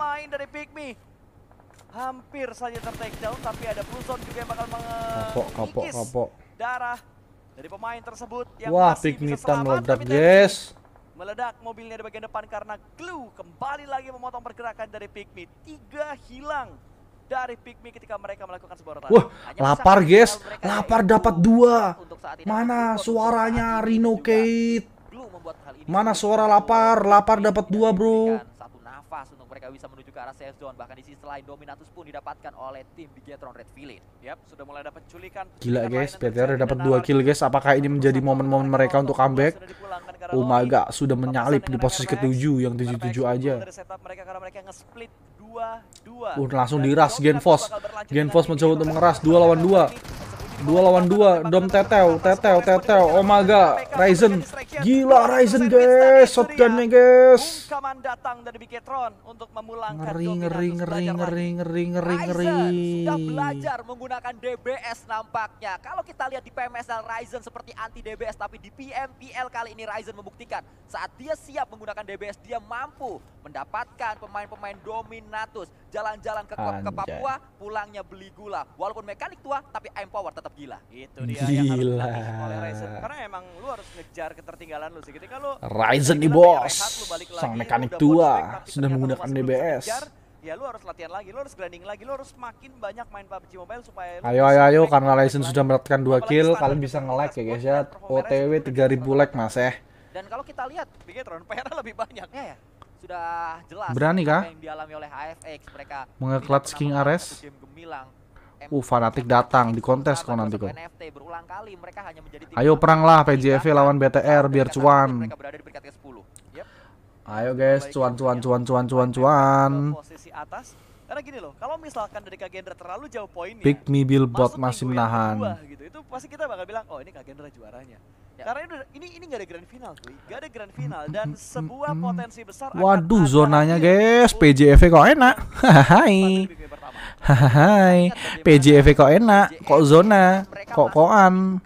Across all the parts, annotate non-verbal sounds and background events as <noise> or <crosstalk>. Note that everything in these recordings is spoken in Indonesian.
pemain dari Pikmi. hampir saja ter takedown tapi ada Bluezone juga yang bakal mengikis darah dari pemain tersebut yang Wah, masih Pygmy bisa selamat meledak, guys. Meledak mobilnya di bagian depan karena glue kembali lagi memotong pergerakan dari Pikmi. Tiga hilang dari Pikmi ketika mereka melakukan sebuah rotasi. Wah, Hanya lapar guys, lapar dapat dua. Mana suaranya Rino Kate? Mana suara lapar? Lapar dapat dua bro tidak bisa menuju ke arah safe zone. Bahkan di sisi selain Dominatus pun didapatkan oleh tim Bigetron Red Villain. Yap, sudah mulai dapat culikan. Gila guys, PTR udah dapat 2 kill guys. Apakah ini menjadi momen-momen mereka untuk comeback? Oh my god, sudah menyalip di posisi ketujuh yang 7-7 aja. Uh, langsung diras Genfos. Genfos mencoba untuk mengeras dua lawan dua. Dua lawan dua, Dom tetel Oh my god Ryzen. Gila Ryzen guys, shotgunnya guys. Ngeri, ngeri, ngeri, ngeri, ngeri, ngeri, ngeri. sudah belajar menggunakan DBS nampaknya. Kalau kita lihat di PMSL Ryzen seperti anti DBS, tapi di PMPL kali ini Ryzen membuktikan saat dia siap menggunakan DBS, dia mampu mendapatkan pemain-pemain dominatus. Jalan-jalan ke, ke Papua, pulangnya beli gula. Walaupun mekanik tua, tapi empower tetap tetap gila. Itu dia gila. yang harus oleh Ryzen. Karena emang lu harus ngejar ketertinggalan lu sih. Ketika lu Ryzen nih bos, sang mekanik tua sudah menggunakan DBS. ya lu harus latihan lagi, lu harus grinding lagi, lu harus makin banyak main PUBG Mobile supaya Ayo ayo ayo karena Ryzen sudah mendapatkan 2 kill, kalian bisa nge-lag ya guys ya. OTW 3000 lag Mas eh. Dan kalau kita lihat Bigetron PR lebih banyak ya. Sudah jelas Berani kah? yang dialami oleh AFX mereka mengeklat King Ares. Game gemilang Uh fanatik datang di kontes kok nanti kok. Ayo peranglah PJV lawan BTR biar cuan. Ayo guys, cuan cuan cuan cuan cuan cuan. Karena gini loh, kalau misalkan dari Kagendra terlalu jauh poinnya, Pick me Billboard masih menahan. gitu. Itu pasti kita bakal bilang, oh ini Kagendra juaranya. Ya. Karena ini ini ini gak ada grand final, cuy. Gak ada grand final dan mm, mm, sebuah mm, potensi besar. Waduh, akan zonanya guys, PJF kok enak. <laughs> Hai. Hai, iya, PJV e kok e enak, e kok zona, kok koan.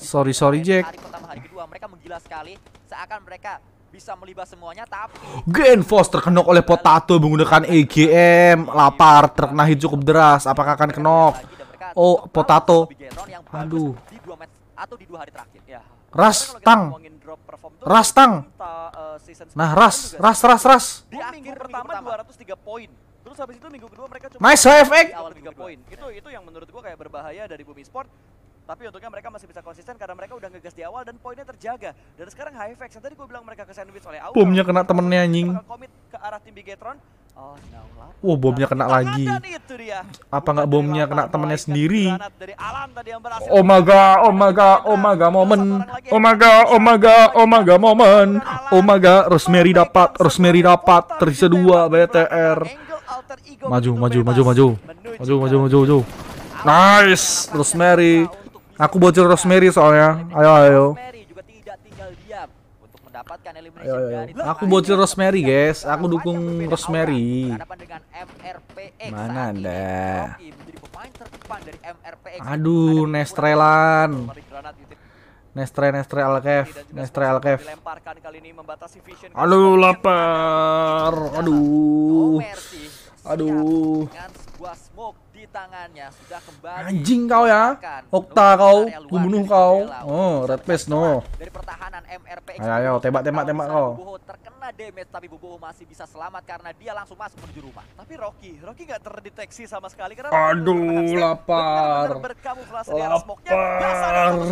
Sorry sorry Jack. Mereka mereka menggila sekali, seakan bisa melibas semuanya tapi Genfos terkenok oleh Potato menggunakan EGM. Lapar, terkena hit cukup deras. Apakah akan kenok? Oh, Potato. Aduh. atau di hari terakhir ya. Ras, tang. Eh, nah, ras, tang. Nah, ras, ras, ras, ras. Di akhir pertama 203 poin habis itu minggu kedua mereka cuma Nice effect. Awal 3 poin. Itu itu yang menurut gua kayak berbahaya dari Bumi Sport. Tapi untungnya mereka masih bisa konsisten karena mereka udah ngegas di awal dan poinnya terjaga. Dan sekarang high effect. Yang tadi gua bilang mereka ke sandwich oleh Aura. Bomnya kena temennya anjing. Komit ke arah tim Bigetron. Oh, no Wah, bomnya kena nah, lagi. Apa nggak bomnya kena temennya sendiri? Oh my god, oh my god, oh my god momen. Oh my god, oh my god, oh my god momen. Oh my god, Rosemary dapat, Rosemary dapat, tersisa dua BTR. Maju, maju, maju, maju. Maju, maju, maju, maju. Nice, Rosemary. Nah, aku bocor Rosemary soalnya. Ayo, ayo. Ayo, ayo. Aku bocil Rosemary guys, aku dukung Rosemary. Mana anda? Aduh, Nestrelan. Nestre Nestre Alkev, Nestre Alkev. Aduh lapar. Aduh. Aduh di tangannya sudah kembali anjing kau ya Okta kau bunuh kau oh red face no dari pertahanan MRP ayo ayo tembak tembak tembak kau terkena damage tapi Buboho masih bisa selamat karena dia langsung masuk menuju rumah tapi Rocky Rocky nggak terdeteksi sama sekali karena aduh lapar berkamuflase di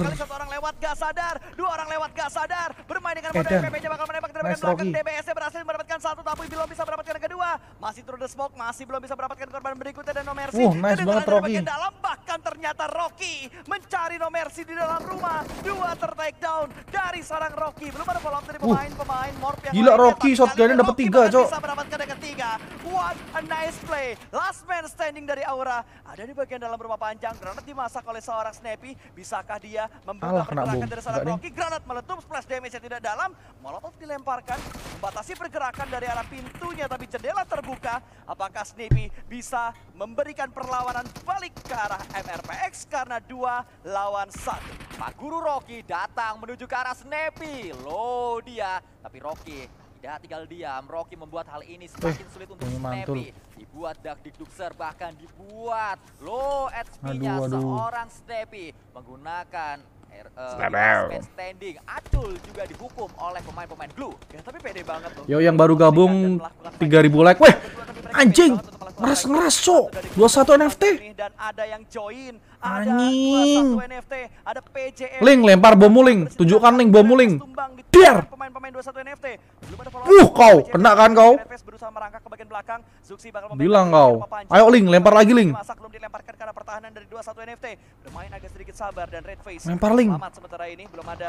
gak satu orang lewat gak sadar dua orang lewat gak sadar bermain dengan eh, mode MP-nya bakal menembak dari belakang DBS-nya berhasil mendapatkan satu tapi belum bisa mendapatkan kedua masih turun the smoke masih belum bisa mendapatkan korban berikutnya dan no mercy nice banget Rocky. Dalam, bahkan ternyata Rocky mencari no di dalam rumah. Dua terbaik down dari seorang Rocky. Belum ada follow up dari pemain-pemain uh, Morph yang Gila Rocky shotgunnya dapat tiga, Cok. Bisa mendapatkan yang ketiga. What a nice play. Last man standing dari Aura. Ada di bagian dalam rumah panjang. Granat dimasak oleh seorang Snappy. Bisakah dia membuka Alah, pergerakan dari seorang Rocky? Granat meletup, splash damage yang tidak dalam. Molotov dilemparkan. Batasi pergerakan dari arah pintunya tapi jendela terbuka. Apakah apakah Snippy bisa memberikan perlawanan balik ke arah MRPX karena dua lawan satu. Pak Guru Rocky datang menuju ke arah Snippy, Loh dia, tapi Rocky tidak tinggal diam. Rocky membuat hal ini eh, semakin sulit untuk Snappy. Dibuat Dark Dikduk bahkan dibuat low HP-nya seorang Snappy menggunakan air, uh, standing. Acul juga dihukum oleh pemain-pemain blue. Ya tapi pede banget loh. Yo yang baru gabung 3000 like. Weh, Anjing, ngeras ngeras cok. 21 NFT. Dan ada yang join Anjing. Link lempar bom muling, tunjukkan link bom muling. Biar. Uh kau, kena kan kau? Bilang kau. Ayo link, lempar lagi link. Lempar link.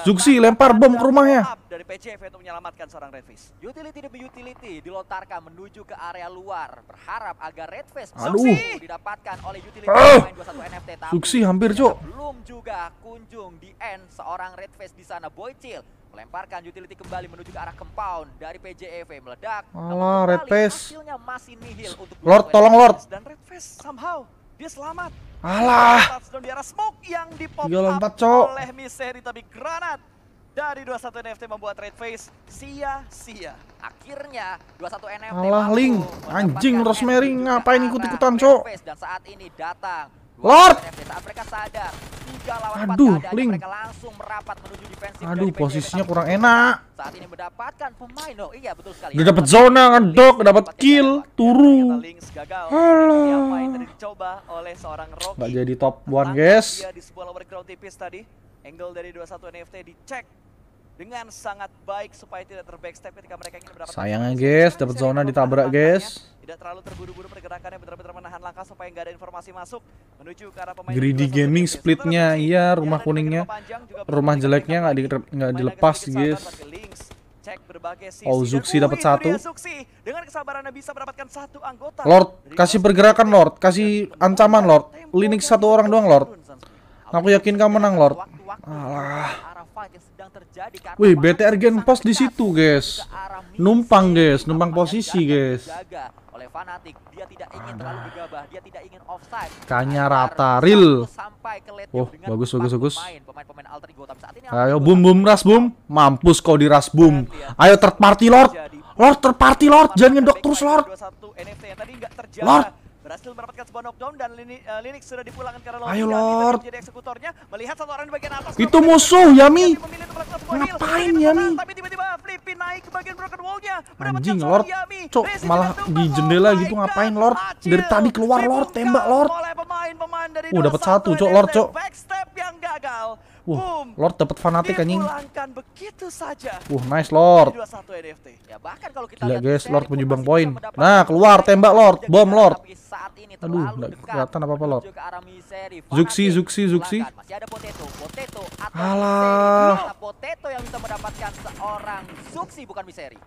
Zuxi lempar bom ke rumahnya. Dari PCF untuk menyelamatkan seorang Redface. Utility demi utility dilontarkan menuju ke area luar, berharap agar Redface Zuxi didapatkan oleh utility ah. pemain 21 NFT produksi hampir, Cok. Belum juga kunjung di end seorang red face di sana Boycil melemparkan utility kembali menuju ke arah compound dari PJEV meledak. Allah red face. masih nihil untuk Lord tolong Lord. Dan red face somehow dia selamat. Alah. Touchdown di arah smoke yang di pop up oleh Misery tapi granat dari 21 NFT membuat red face sia-sia. Akhirnya 21 NFT Alah link anjing Rosemary ngapain ikut-ikutan, Cok? Dan saat ini datang Lord. Aduh, Link. Aduh, posisinya kurang enak. Saat ini oh, iya, Udah dapat zona ngedok, dapat kill, turu. Alah. Gak jadi top one, guys. Di sebuah lower ground tipis Angle dari 21 NFT dicek dengan sangat baik supaya tidak terbackstep ketika mereka ingin mendapatkan sayangnya guys dapat zona ditabrak ya. guys tidak terlalu terburu-buru pergerakannya benar-benar menahan langkah supaya nggak ada informasi masuk menuju ke arah pemain greedy gaming splitnya iya rumah kuningnya rumah jeleknya nggak di, nggak dilepas guys cek berbagai Oh, Zuxi dapat satu. dengan kesabarannya bisa mendapatkan satu anggota. Lord, kasih pergerakan Lord, kasih ancaman Lord. Linux satu orang doang Lord. Aku yakin kamu menang Lord. Alah apa yang sedang terjadi karena Wih, BTR Gen pos di situ, guys. Numpang, guys, numpang posisi, guys. oleh fanatik. Dia tidak ingin terlalu gegabah, dia tidak ingin offside. Kanya rata, real. Oh, bagus bagus bagus. Pemain-pemain alter ego tapi saat ini Ayo boom boom ras boom. Mampus kau di ras boom. Ayo third party lord. Lord third party lord, jangan ngedok terus lord. Lord berhasil mendapatkan sebuah knockdown dan Lini, uh, Linux sudah dipulangkan karena Ayo Lord. Jadi eksekutornya melihat satu orang di bagian atas. Itu musuh Yami. Ngapain Yami? Tapi tiba-tiba Flippy naik ke bagian broken wall-nya. Anjing Lord. Cok malah di jendela gitu ngapain Lord? Dari tadi keluar Lord, tembak Lord. Uh dapat satu Cok Lord Cok. Backstep yang gagal. Wah, Lord dapat fanatik anjing. begitu saja. Wah, nice Lord. Ya, bahkan kalau kita Gila guys, Lord menyumbang poin. Nah, keluar tembak Lord, bom Lord. Aduh, enggak kelihatan apa-apa Lord. Zuxi, Zuxi, Zuxi. Alah. Potato yang bisa mendapatkan seorang Zuxi bukan Miseri.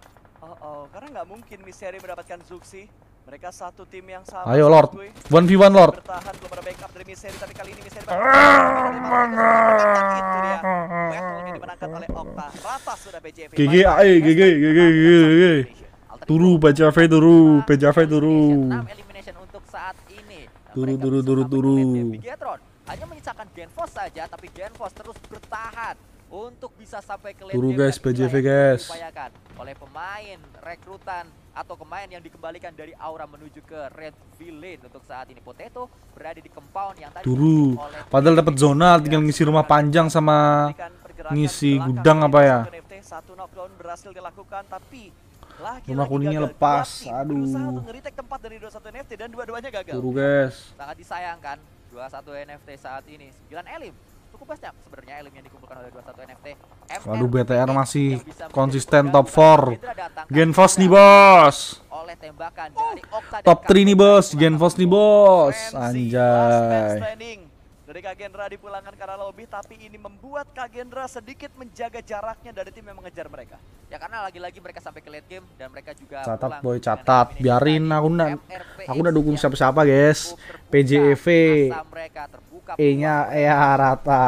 Oh, oh, karena nggak mungkin Miseri mendapatkan Zuxi. Mereka satu tim yang sama. Ayo Lord. 1v1 Lord. Bertahan belum ada backup dari Misteri tapi kali ini dimenangkan oleh Okta. Rata sudah BJV. GG Turu BJV turu BJV turu. Turu turu turu turu. Hanya menyisakan Genfos saja tapi Genfos terus bertahan untuk bisa sampai ke Turu guys PJV guys. oleh pemain rekrutan atau pemain yang dikembalikan dari Aura menuju ke Red villain untuk saat ini Potato berada di compound yang tadi Turu. Padahal dapat zona tinggal ngisi rumah panjang sama ngisi gudang apa ya. Satu knockdown berhasil dilakukan tapi rumah kuningnya lepas aduh tempat dari 21 NFT dan dua-duanya gagal turu guys sangat disayangkan 21 NFT saat ini 9 elim cukup banyak sebenarnya elim yang dikumpulkan oleh 21 NFT. Waduh BTR masih konsisten top 4. Genfos nih bos. Oleh tembakan oh, dari top 3 nih bos, Genfos nih bos. Anjay dari Kagendra dipulangkan karena lobby tapi ini membuat Kagendra sedikit menjaga jaraknya dari tim yang mengejar mereka ya karena lagi-lagi mereka sampai ke late game dan mereka juga catat boy catat biarin aku udah aku udah dukung siapa-siapa guys PJEV mereka E-nya <laughs> ya rata.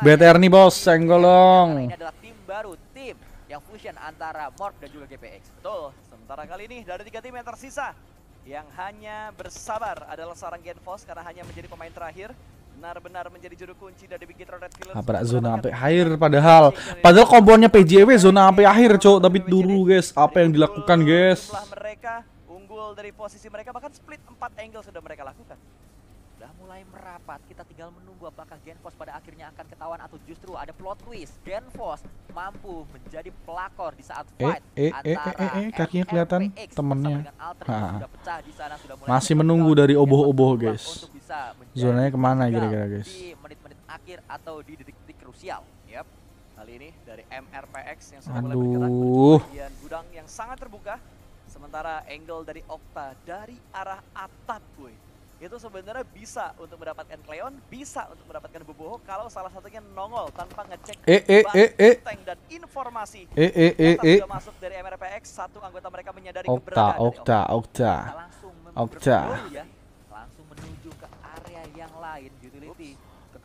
BTR nih bos, senggol dong. Ini adalah tim baru, tim yang fusion antara Mort dan juga GPX. Betul. Sementara kali ini dari tiga tim yang tersisa yang hanya bersabar adalah sarang Genfos karena hanya menjadi pemain terakhir benar-benar menjadi juru kunci dari Big Hero Red Killer. zona sampai akhir padahal padahal kombonnya PJW zona sampai akhir, Cok. Tapi dulu guys, apa yang dilakukan, guys? mereka unggul dari posisi mereka bahkan split 4 angle sudah mereka lakukan sudah mulai merapat. Kita tinggal menunggu apakah Genfos pada akhirnya akan ketahuan atau justru ada plot twist. Genfos mampu menjadi pelakor di saat eh, fight eh, eh, eh, eh, eh, eh, kakinya kelihatan temennya. Masih menunggu dari oboh-oboh guys. Zonanya kemana kira-kira guys? Di menit-menit akhir atau di detik-detik krusial. Yep. Kali ini dari MRPX yang sudah mulai bergerak gudang yang sangat terbuka. Sementara angle dari Okta dari arah atap gue itu sebenarnya bisa untuk mendapatkan Cleon, bisa untuk mendapatkan Boboho kalau salah satunya nongol tanpa ngecek eh, eh, eh, eh. tank dan informasi. Eh, eh, eh, eh. masuk dari MRPX, satu anggota mereka menyadari Okta, Okta, Okta. Okta. Ya. Langsung menuju ke area yang lain utility.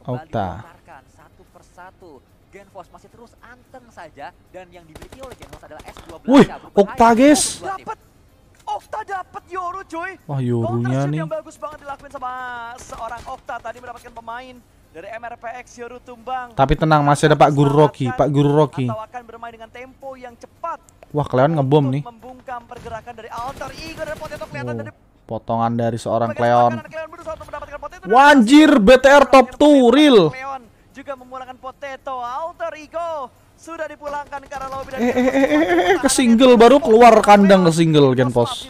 Okta. satu persatu. Genfos masih terus anteng saja dan yang dimiliki oleh Genfos adalah S12. Wih, Okta guys cuy. Wah, Yorunya nih. yang bagus banget dilakuin sama seorang Okta tadi mendapatkan pemain dari MRPX Yoru tumbang. Tapi tenang, masih ada Pak Guru Rocky, Pak Guru Rocky. Atau akan bermain dengan tempo yang cepat. Wah, kleon ngebom nih. Membungkam pergerakan dari Alter Ego dan Potato kelihatan oh, dari potongan dari seorang kleon. Wanjir BTR top 2 real. juga memulangkan Potato Alter Ego sudah dipulangkan karena lobby dan eh, eh, eh, eh, ke single baru keluar kandang ke single Genpos.